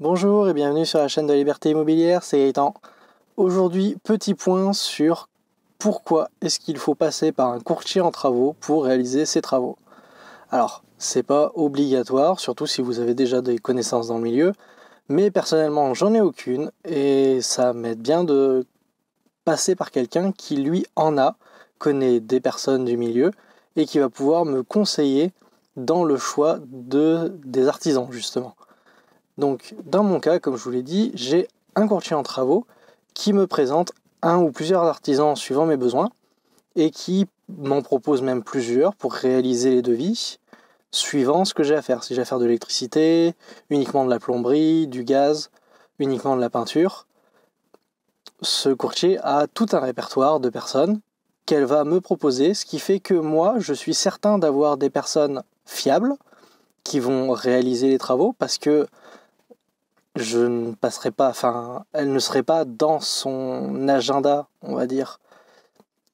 Bonjour et bienvenue sur la chaîne de Liberté Immobilière, c'est Gaëtan. Aujourd'hui, petit point sur pourquoi est-ce qu'il faut passer par un courtier en travaux pour réaliser ses travaux. Alors, c'est pas obligatoire, surtout si vous avez déjà des connaissances dans le milieu, mais personnellement, j'en ai aucune et ça m'aide bien de passer par quelqu'un qui lui en a, connaît des personnes du milieu et qui va pouvoir me conseiller dans le choix de des artisans justement. Donc dans mon cas, comme je vous l'ai dit, j'ai un courtier en travaux qui me présente un ou plusieurs artisans suivant mes besoins et qui m'en propose même plusieurs pour réaliser les devis suivant ce que j'ai à faire. Si j'ai à faire de l'électricité, uniquement de la plomberie, du gaz, uniquement de la peinture, ce courtier a tout un répertoire de personnes qu'elle va me proposer, ce qui fait que moi, je suis certain d'avoir des personnes fiables qui vont réaliser les travaux parce que je ne passerai pas, enfin, elle ne serait pas dans son agenda, on va dire.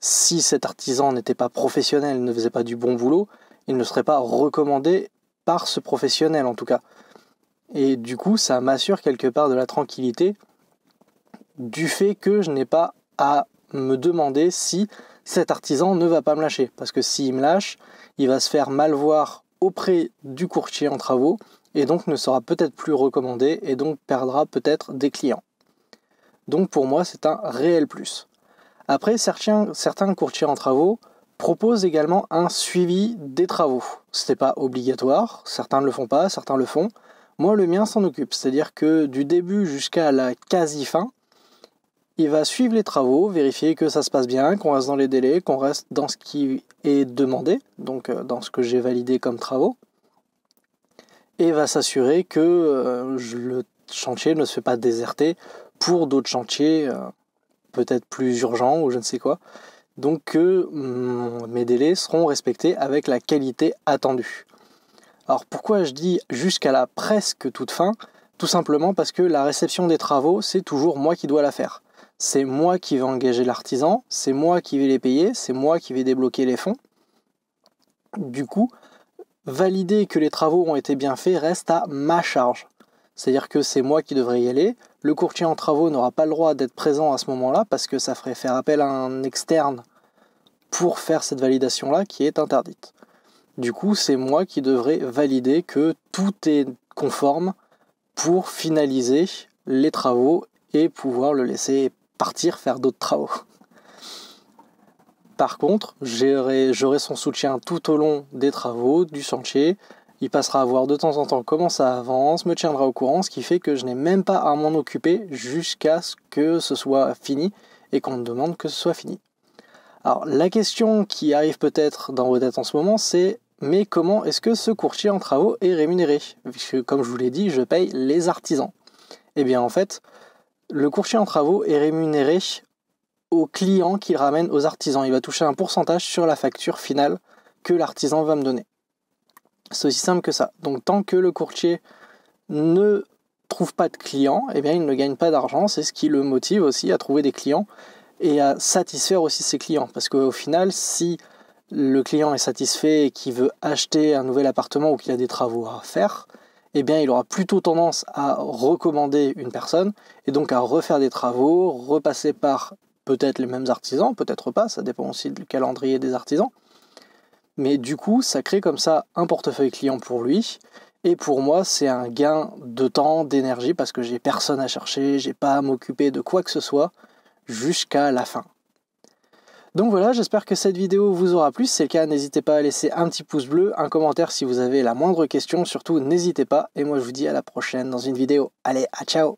Si cet artisan n'était pas professionnel, ne faisait pas du bon boulot, il ne serait pas recommandé par ce professionnel en tout cas. Et du coup, ça m'assure quelque part de la tranquillité du fait que je n'ai pas à me demander si cet artisan ne va pas me lâcher. Parce que s'il me lâche, il va se faire mal voir auprès du courtier en travaux et donc ne sera peut-être plus recommandé et donc perdra peut-être des clients. Donc pour moi, c'est un réel plus. Après, certains, courtiers en travaux proposent également un suivi des travaux. Ce n'est pas obligatoire, certains ne le font pas, certains le font. Moi, le mien s'en occupe, c'est-à-dire que du début jusqu'à la quasi-fin, il va suivre les travaux, vérifier que ça se passe bien, qu'on reste dans les délais, qu'on reste dans ce qui est demandé, donc euh, dans ce que j'ai validé comme travaux et va s'assurer que euh, le chantier ne se fait pas déserter pour d'autres chantiers euh, peut-être plus urgents ou je ne sais quoi. Donc que mm, mes délais seront respectés avec la qualité attendue. Alors pourquoi je dis jusqu'à la presque toute fin Tout simplement parce que la réception des travaux, c'est toujours moi qui dois la faire. C'est moi qui vais engager l'artisan, c'est moi qui vais les payer, c'est moi qui vais débloquer les fonds. Du coup, Valider que les travaux ont été bien faits reste à ma charge. C'est-à-dire que c'est moi qui devrais y aller. Le courtier en travaux n'aura pas le droit d'être présent à ce moment-là parce que ça ferait faire appel à un externe pour faire cette validation-là qui est interdite. Du coup, c'est moi qui devrais valider que tout est conforme pour finaliser les travaux et pouvoir le laisser partir faire d'autres travaux. Par contre, j'aurai son soutien tout au long des travaux, du chantier. Il passera à voir de temps en temps comment ça avance, me tiendra au courant, ce qui fait que je n'ai même pas à m'en occuper jusqu'à ce que ce soit fini et qu'on me demande que ce soit fini. Alors la question qui arrive peut-être dans vos têtes en ce moment, c'est mais comment est-ce que ce courtier en travaux est rémunéré Puisque comme je vous l'ai dit, je paye les artisans. Eh bien en fait, le courtier en travaux est rémunéré au client qu'il ramène aux artisans. Il va toucher un pourcentage sur la facture finale que l'artisan va me donner. C'est aussi simple que ça. Donc tant que le courtier ne trouve pas de clients, et eh bien il ne gagne pas d'argent. C'est ce qui le motive aussi à trouver des clients et à satisfaire aussi ses clients. Parce qu'au final, si le client est satisfait et qu'il veut acheter un nouvel appartement ou qu'il a des travaux à faire, eh bien, il aura plutôt tendance à recommander une personne et donc à refaire des travaux, repasser par peut-être les mêmes artisans, peut-être pas, ça dépend aussi du calendrier des artisans. Mais du coup, ça crée comme ça un portefeuille client pour lui. Et pour moi, c'est un gain de temps, d'énergie, parce que j'ai personne à chercher, j'ai pas à m'occuper de quoi que ce soit jusqu'à la fin. Donc voilà, j'espère que cette vidéo vous aura plu. Si c'est le cas, n'hésitez pas à laisser un petit pouce bleu, un commentaire si vous avez la moindre question. Surtout, n'hésitez pas. Et moi, je vous dis à la prochaine dans une vidéo. Allez, à ciao